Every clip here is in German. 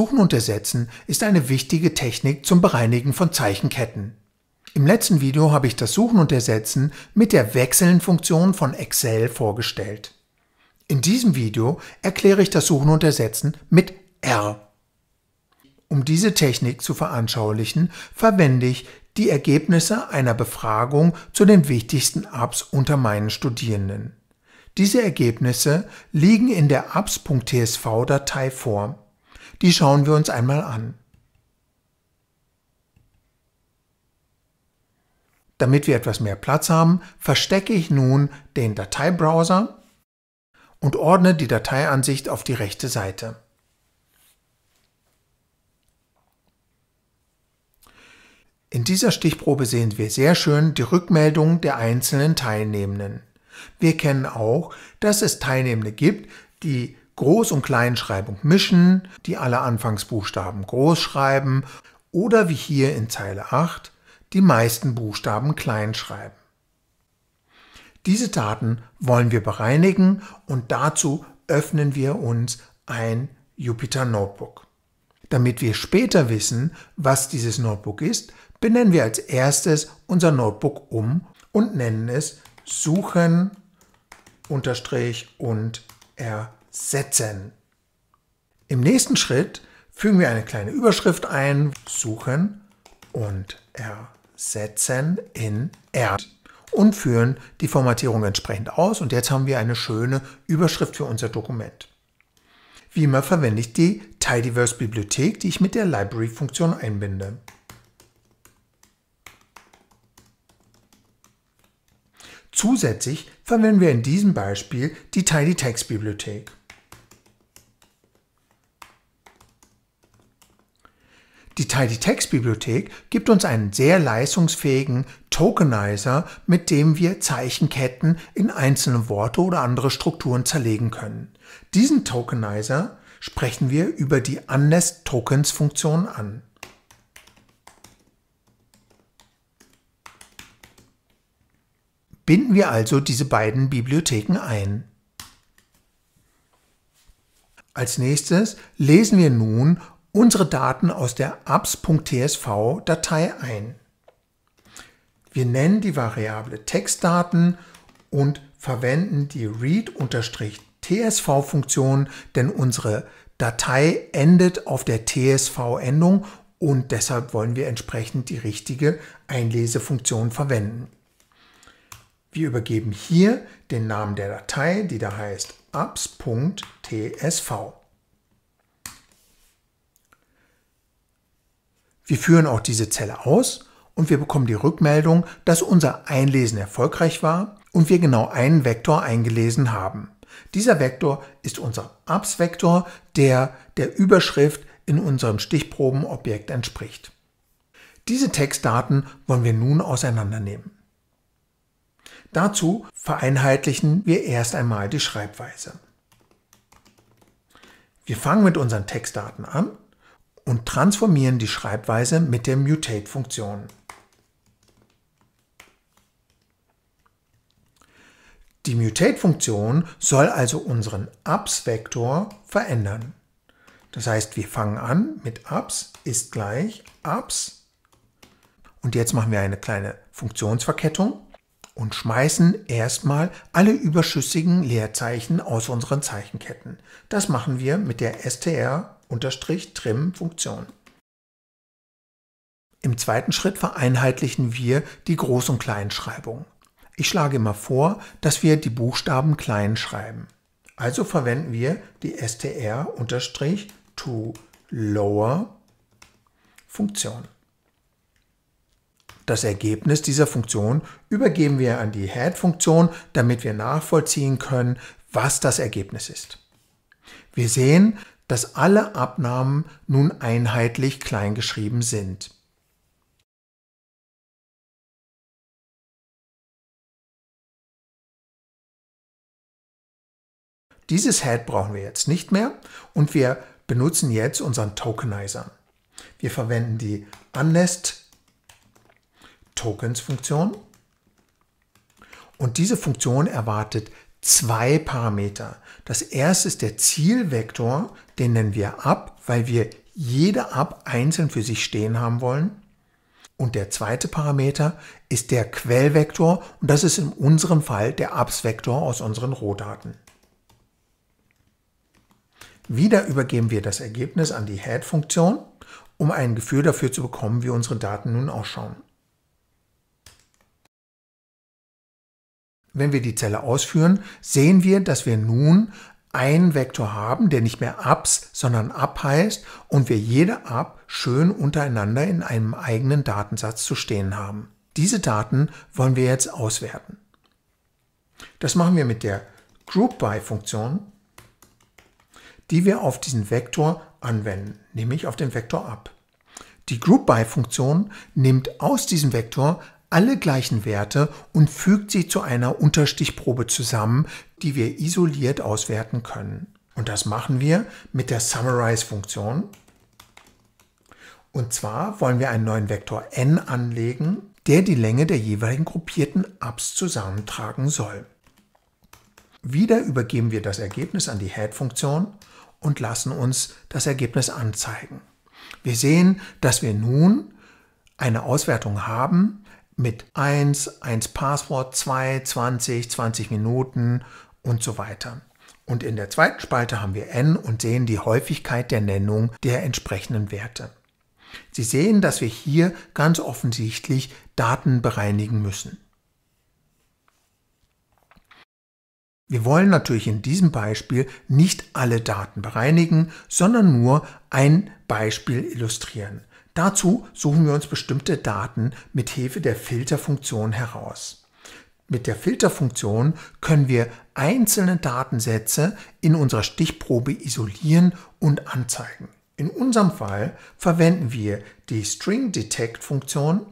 Suchen und Ersetzen ist eine wichtige Technik zum Bereinigen von Zeichenketten. Im letzten Video habe ich das Suchen und Ersetzen mit der Wechseln-Funktion von Excel vorgestellt. In diesem Video erkläre ich das Suchen und Ersetzen mit R. Um diese Technik zu veranschaulichen, verwende ich die Ergebnisse einer Befragung zu den wichtigsten Apps unter meinen Studierenden. Diese Ergebnisse liegen in der apps.tsv-Datei vor. Die schauen wir uns einmal an. Damit wir etwas mehr Platz haben, verstecke ich nun den Dateibrowser und ordne die Dateiansicht auf die rechte Seite. In dieser Stichprobe sehen wir sehr schön die Rückmeldungen der einzelnen Teilnehmenden. Wir kennen auch, dass es Teilnehmende gibt, die Groß- und Kleinschreibung mischen, die alle Anfangsbuchstaben groß schreiben oder wie hier in Zeile 8 die meisten Buchstaben klein schreiben. Diese Daten wollen wir bereinigen und dazu öffnen wir uns ein Jupyter Notebook. Damit wir später wissen, was dieses Notebook ist, benennen wir als erstes unser Notebook um und nennen es Suchen und Ermitteln setzen. Im nächsten Schritt fügen wir eine kleine Überschrift ein, suchen und ersetzen in R und führen die Formatierung entsprechend aus. Und jetzt haben wir eine schöne Überschrift für unser Dokument. Wie immer verwende ich die Tidyverse-Bibliothek, die ich mit der Library-Funktion einbinde. Zusätzlich verwenden wir in diesem Beispiel die TidyText-Bibliothek. Die Tidy Text Bibliothek gibt uns einen sehr leistungsfähigen Tokenizer, mit dem wir Zeichenketten in einzelne Worte oder andere Strukturen zerlegen können. Diesen Tokenizer sprechen wir über die Unnest Tokens Funktion an. Binden wir also diese beiden Bibliotheken ein. Als nächstes lesen wir nun, unsere Daten aus der apps.tsv-Datei ein. Wir nennen die Variable Textdaten und verwenden die read-tsv-Funktion, denn unsere Datei endet auf der tsv-Endung und deshalb wollen wir entsprechend die richtige Einlesefunktion verwenden. Wir übergeben hier den Namen der Datei, die da heißt apps.tsv. Wir führen auch diese Zelle aus und wir bekommen die Rückmeldung, dass unser Einlesen erfolgreich war und wir genau einen Vektor eingelesen haben. Dieser Vektor ist unser Abs-Vektor, der der Überschrift in unserem Stichprobenobjekt entspricht. Diese Textdaten wollen wir nun auseinandernehmen. Dazu vereinheitlichen wir erst einmal die Schreibweise. Wir fangen mit unseren Textdaten an und transformieren die Schreibweise mit der Mutate-Funktion. Die Mutate-Funktion soll also unseren ups vektor verändern. Das heißt, wir fangen an mit Ups ist gleich Ups. und jetzt machen wir eine kleine Funktionsverkettung und schmeißen erstmal alle überschüssigen Leerzeichen aus unseren Zeichenketten. Das machen wir mit der str trim Funktion. Im zweiten Schritt vereinheitlichen wir die Groß- und Kleinschreibung. Ich schlage immer vor, dass wir die Buchstaben klein schreiben. Also verwenden wir die str-to-lower Funktion. Das Ergebnis dieser Funktion übergeben wir an die Head-Funktion, damit wir nachvollziehen können, was das Ergebnis ist. Wir sehen, dass alle Abnahmen nun einheitlich kleingeschrieben sind. Dieses Head brauchen wir jetzt nicht mehr und wir benutzen jetzt unseren Tokenizer. Wir verwenden die Unnest Tokens Funktion und diese Funktion erwartet zwei Parameter. Das erste ist der Zielvektor, den nennen wir ab, weil wir jede ab einzeln für sich stehen haben wollen. Und der zweite Parameter ist der Quellvektor und das ist in unserem Fall der Abs-Vektor aus unseren Rohdaten. Wieder übergeben wir das Ergebnis an die Head-Funktion, um ein Gefühl dafür zu bekommen, wie unsere Daten nun ausschauen. Wenn wir die Zelle ausführen, sehen wir, dass wir nun einen Vektor haben, der nicht mehr abs, sondern ab heißt und wir jede ab schön untereinander in einem eigenen Datensatz zu stehen haben. Diese Daten wollen wir jetzt auswerten. Das machen wir mit der groupby Funktion, die wir auf diesen Vektor anwenden, nämlich auf den Vektor ab. Die groupby Funktion nimmt aus diesem Vektor alle gleichen Werte und fügt sie zu einer Unterstichprobe zusammen, die wir isoliert auswerten können. Und das machen wir mit der Summarize-Funktion. Und zwar wollen wir einen neuen Vektor n anlegen, der die Länge der jeweiligen gruppierten Ups zusammentragen soll. Wieder übergeben wir das Ergebnis an die Head-Funktion und lassen uns das Ergebnis anzeigen. Wir sehen, dass wir nun eine Auswertung haben, mit 1, 1 Passwort, 2, 20, 20 Minuten und so weiter. Und in der zweiten Spalte haben wir n und sehen die Häufigkeit der Nennung der entsprechenden Werte. Sie sehen, dass wir hier ganz offensichtlich Daten bereinigen müssen. Wir wollen natürlich in diesem Beispiel nicht alle Daten bereinigen, sondern nur ein Beispiel illustrieren. Dazu suchen wir uns bestimmte Daten mit Hilfe der Filterfunktion heraus. Mit der Filterfunktion können wir einzelne Datensätze in unserer Stichprobe isolieren und anzeigen. In unserem Fall verwenden wir die String Detect Funktion,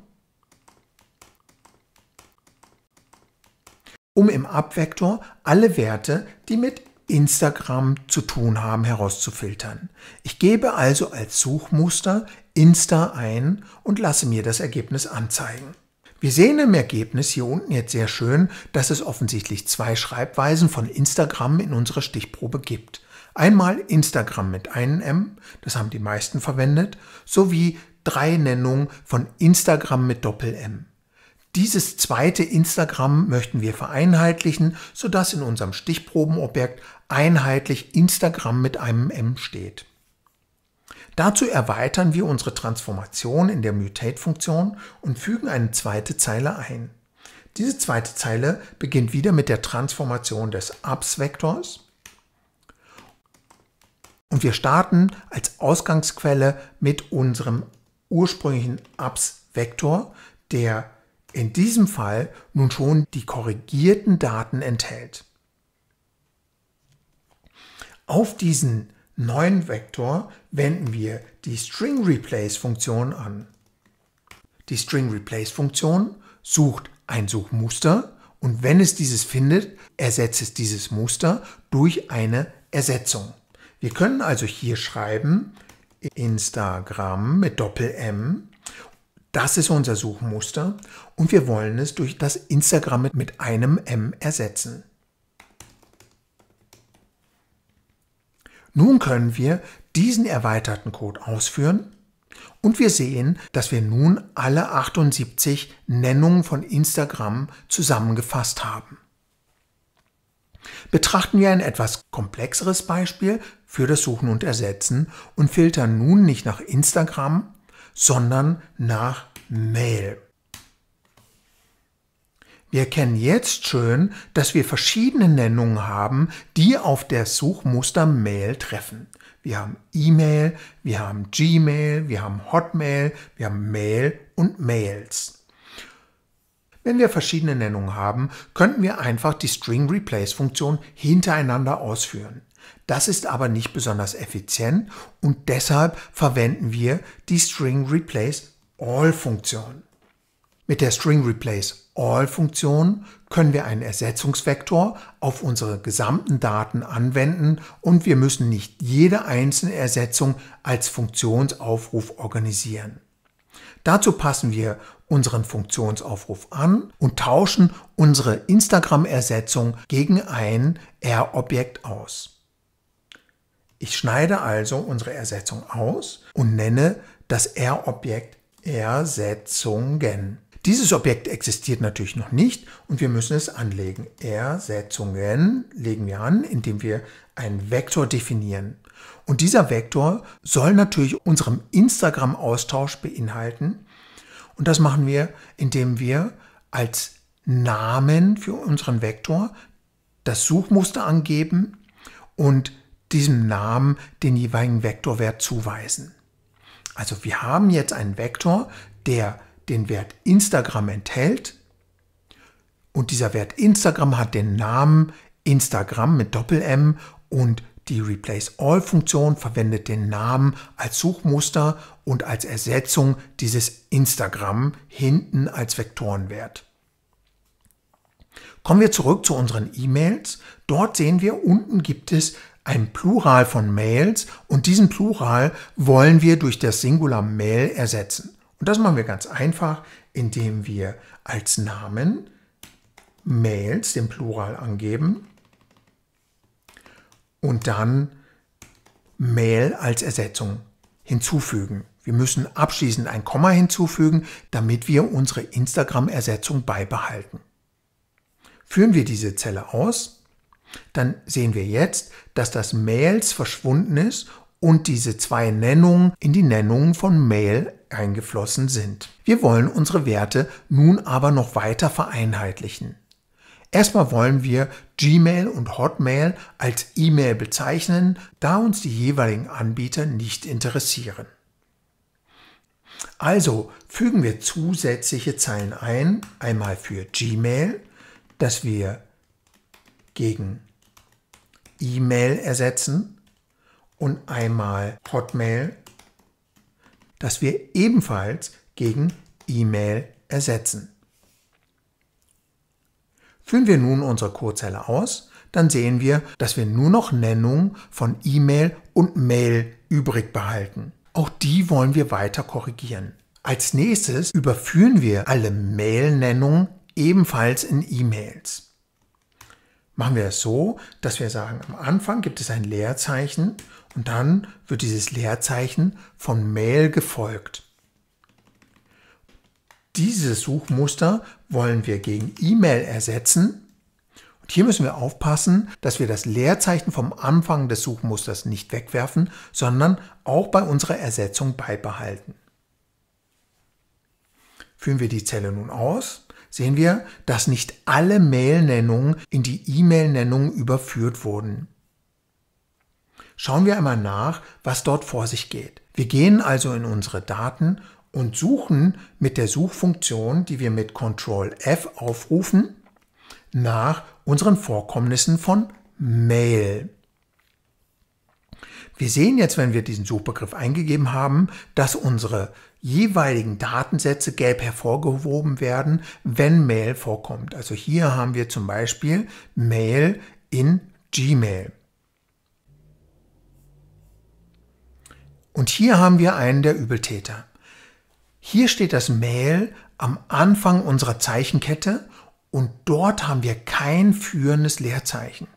um im Abvektor alle Werte, die mit Instagram zu tun haben, herauszufiltern. Ich gebe also als Suchmuster Insta ein und lasse mir das Ergebnis anzeigen. Wir sehen im Ergebnis hier unten jetzt sehr schön, dass es offensichtlich zwei Schreibweisen von Instagram in unserer Stichprobe gibt. Einmal Instagram mit einem M, das haben die meisten verwendet, sowie drei Nennungen von Instagram mit Doppel-M. Dieses zweite Instagram möchten wir vereinheitlichen, sodass in unserem Stichprobenobjekt einheitlich Instagram mit einem M steht. Dazu erweitern wir unsere Transformation in der Mutate-Funktion und fügen eine zweite Zeile ein. Diese zweite Zeile beginnt wieder mit der Transformation des Ups-Vektors und wir starten als Ausgangsquelle mit unserem ursprünglichen Ups-Vektor, der in diesem Fall nun schon die korrigierten Daten enthält. Auf diesen neuen Vektor wenden wir die String Replace Funktion an. Die String Replace Funktion sucht ein Suchmuster und wenn es dieses findet, ersetzt es dieses Muster durch eine Ersetzung. Wir können also hier schreiben Instagram mit Doppel M das ist unser Suchmuster und wir wollen es durch das Instagram mit einem M ersetzen. Nun können wir diesen erweiterten Code ausführen und wir sehen, dass wir nun alle 78 Nennungen von Instagram zusammengefasst haben. Betrachten wir ein etwas komplexeres Beispiel für das Suchen und Ersetzen und filtern nun nicht nach Instagram, sondern nach Mail. Wir erkennen jetzt schön, dass wir verschiedene Nennungen haben, die auf der Suchmuster Mail treffen. Wir haben E-Mail, wir haben Gmail, wir haben Hotmail, wir haben Mail und Mails. Wenn wir verschiedene Nennungen haben, könnten wir einfach die String Replace Funktion hintereinander ausführen. Das ist aber nicht besonders effizient und deshalb verwenden wir die String Replace All Funktion. Mit der String Replace All Funktion können wir einen Ersetzungsvektor auf unsere gesamten Daten anwenden und wir müssen nicht jede einzelne Ersetzung als Funktionsaufruf organisieren. Dazu passen wir unseren Funktionsaufruf an und tauschen unsere Instagram-Ersetzung gegen ein R-Objekt aus. Ich schneide also unsere Ersetzung aus und nenne das R-Objekt Ersetzungen. Dieses Objekt existiert natürlich noch nicht und wir müssen es anlegen. Ersetzungen legen wir an, indem wir einen Vektor definieren. Und dieser Vektor soll natürlich unserem Instagram-Austausch beinhalten. Und das machen wir, indem wir als Namen für unseren Vektor das Suchmuster angeben und diesem Namen den jeweiligen Vektorwert zuweisen. Also wir haben jetzt einen Vektor, der den Wert Instagram enthält und dieser Wert Instagram hat den Namen Instagram mit Doppel-M und die Replace-All-Funktion verwendet den Namen als Suchmuster und als Ersetzung dieses Instagram hinten als Vektorenwert. Kommen wir zurück zu unseren E-Mails. Dort sehen wir, unten gibt es ein Plural von Mails und diesen Plural wollen wir durch das Singular Mail ersetzen. Und das machen wir ganz einfach, indem wir als Namen Mails, den Plural angeben und dann Mail als Ersetzung hinzufügen. Wir müssen abschließend ein Komma hinzufügen, damit wir unsere Instagram-Ersetzung beibehalten. Führen wir diese Zelle aus, dann sehen wir jetzt, dass das Mails verschwunden ist und diese zwei Nennungen in die Nennungen von Mail eingeflossen sind. Wir wollen unsere Werte nun aber noch weiter vereinheitlichen. Erstmal wollen wir Gmail und Hotmail als E-Mail bezeichnen, da uns die jeweiligen Anbieter nicht interessieren. Also fügen wir zusätzliche Zeilen ein, einmal für Gmail, dass wir gegen E-Mail ersetzen und einmal Hotmail, das wir ebenfalls gegen E-Mail ersetzen. Führen wir nun unsere Codezelle aus, dann sehen wir, dass wir nur noch Nennungen von E-Mail und Mail übrig behalten. Auch die wollen wir weiter korrigieren. Als nächstes überführen wir alle Mail-Nennungen ebenfalls in E-Mails machen wir es so, dass wir sagen, am Anfang gibt es ein Leerzeichen und dann wird dieses Leerzeichen von Mail gefolgt. Dieses Suchmuster wollen wir gegen E-Mail ersetzen. Und hier müssen wir aufpassen, dass wir das Leerzeichen vom Anfang des Suchmusters nicht wegwerfen, sondern auch bei unserer Ersetzung beibehalten. Führen wir die Zelle nun aus sehen wir, dass nicht alle Mail-Nennungen in die E-Mail-Nennung überführt wurden. Schauen wir einmal nach, was dort vor sich geht. Wir gehen also in unsere Daten und suchen mit der Suchfunktion, die wir mit Ctrl F aufrufen, nach unseren Vorkommnissen von Mail. Wir sehen jetzt, wenn wir diesen Suchbegriff eingegeben haben, dass unsere jeweiligen Datensätze gelb hervorgehoben werden, wenn Mail vorkommt. Also hier haben wir zum Beispiel Mail in Gmail. Und hier haben wir einen der Übeltäter. Hier steht das Mail am Anfang unserer Zeichenkette und dort haben wir kein führendes Leerzeichen.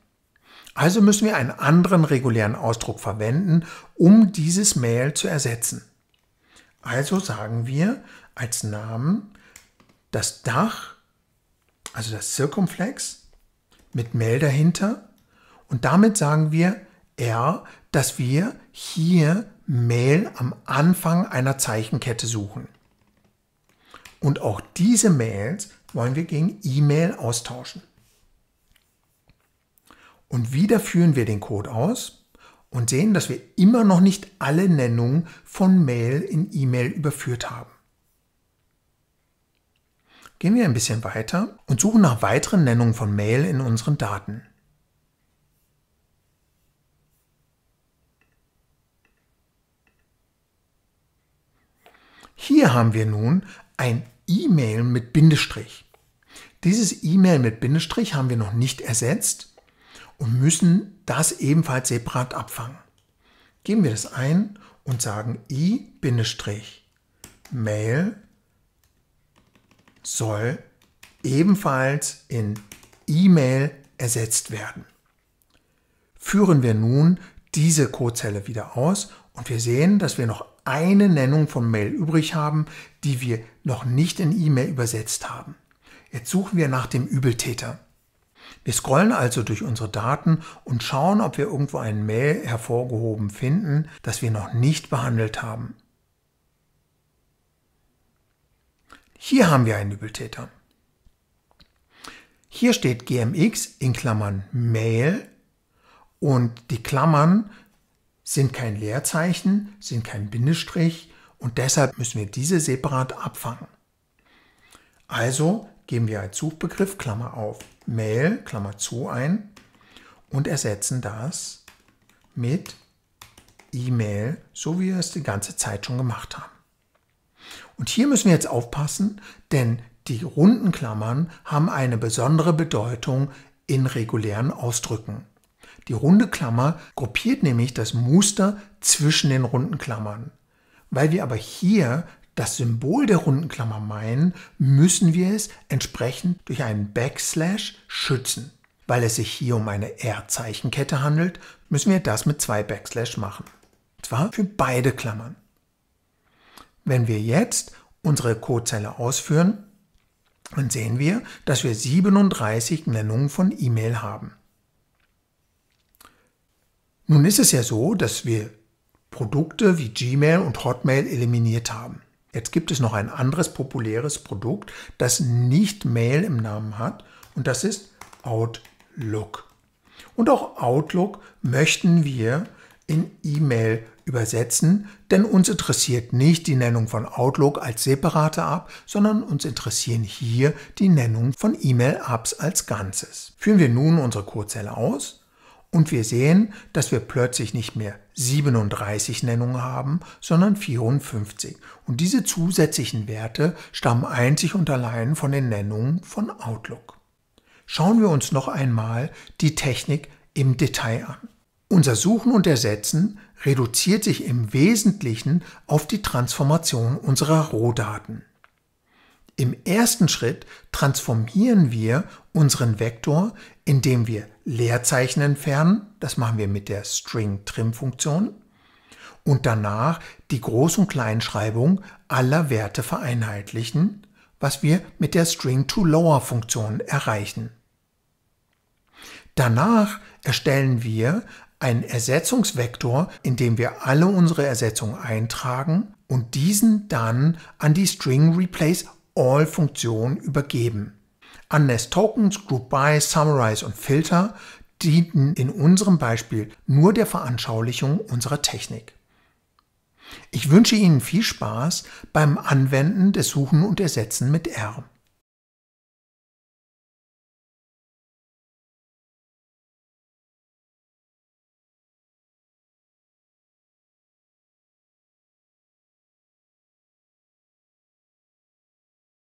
Also müssen wir einen anderen regulären Ausdruck verwenden, um dieses Mail zu ersetzen. Also sagen wir als Namen das Dach, also das Zirkumflex, mit Mel dahinter. Und damit sagen wir R, dass wir hier Mail am Anfang einer Zeichenkette suchen. Und auch diese Mails wollen wir gegen E-Mail austauschen. Und wieder führen wir den Code aus und sehen, dass wir immer noch nicht alle Nennungen von Mail in E-Mail überführt haben. Gehen wir ein bisschen weiter und suchen nach weiteren Nennungen von Mail in unseren Daten. Hier haben wir nun ein E-Mail mit Bindestrich. Dieses E-Mail mit Bindestrich haben wir noch nicht ersetzt, und müssen das ebenfalls separat abfangen. Geben wir das ein und sagen i-mail soll ebenfalls in E-Mail ersetzt werden. Führen wir nun diese Codezelle wieder aus und wir sehen, dass wir noch eine Nennung von Mail übrig haben, die wir noch nicht in E-Mail übersetzt haben. Jetzt suchen wir nach dem Übeltäter. Wir scrollen also durch unsere Daten und schauen, ob wir irgendwo ein Mail hervorgehoben finden, das wir noch nicht behandelt haben. Hier haben wir einen Übeltäter. Hier steht GMX in Klammern Mail und die Klammern sind kein Leerzeichen, sind kein Bindestrich und deshalb müssen wir diese separat abfangen. Also geben wir als Suchbegriff Klammer auf Mail, Klammer zu ein und ersetzen das mit E-Mail, so wie wir es die ganze Zeit schon gemacht haben. Und hier müssen wir jetzt aufpassen, denn die runden Klammern haben eine besondere Bedeutung in regulären Ausdrücken. Die runde Klammer gruppiert nämlich das Muster zwischen den runden Klammern. Weil wir aber hier das Symbol der runden Klammer meinen, müssen wir es entsprechend durch einen Backslash schützen. Weil es sich hier um eine R-Zeichenkette handelt, müssen wir das mit zwei Backslash machen. Und zwar für beide Klammern. Wenn wir jetzt unsere Codezelle ausführen, dann sehen wir, dass wir 37 Nennungen von E-Mail haben. Nun ist es ja so, dass wir Produkte wie Gmail und Hotmail eliminiert haben. Jetzt gibt es noch ein anderes populäres Produkt, das nicht Mail im Namen hat und das ist Outlook. Und auch Outlook möchten wir in E-Mail übersetzen, denn uns interessiert nicht die Nennung von Outlook als separate App, sondern uns interessieren hier die Nennung von E-Mail-Apps als Ganzes. Führen wir nun unsere Kurzelle aus und wir sehen, dass wir plötzlich nicht mehr 37 Nennungen haben, sondern 54. Und diese zusätzlichen Werte stammen einzig und allein von den Nennungen von Outlook. Schauen wir uns noch einmal die Technik im Detail an. Unser Suchen und Ersetzen reduziert sich im Wesentlichen auf die Transformation unserer Rohdaten. Im ersten Schritt transformieren wir unseren Vektor, indem wir Leerzeichen entfernen. Das machen wir mit der String-Trim-Funktion. Und danach die Groß- und Kleinschreibung aller Werte vereinheitlichen, was wir mit der String-to-Lower-Funktion erreichen. Danach erstellen wir einen Ersetzungsvektor, in dem wir alle unsere Ersetzungen eintragen und diesen dann an die String Replace All-Funktion übergeben. An Tokens, Group By, Summarize und Filter dienten in unserem Beispiel nur der Veranschaulichung unserer Technik. Ich wünsche Ihnen viel Spaß beim Anwenden des Suchen und Ersetzen mit R.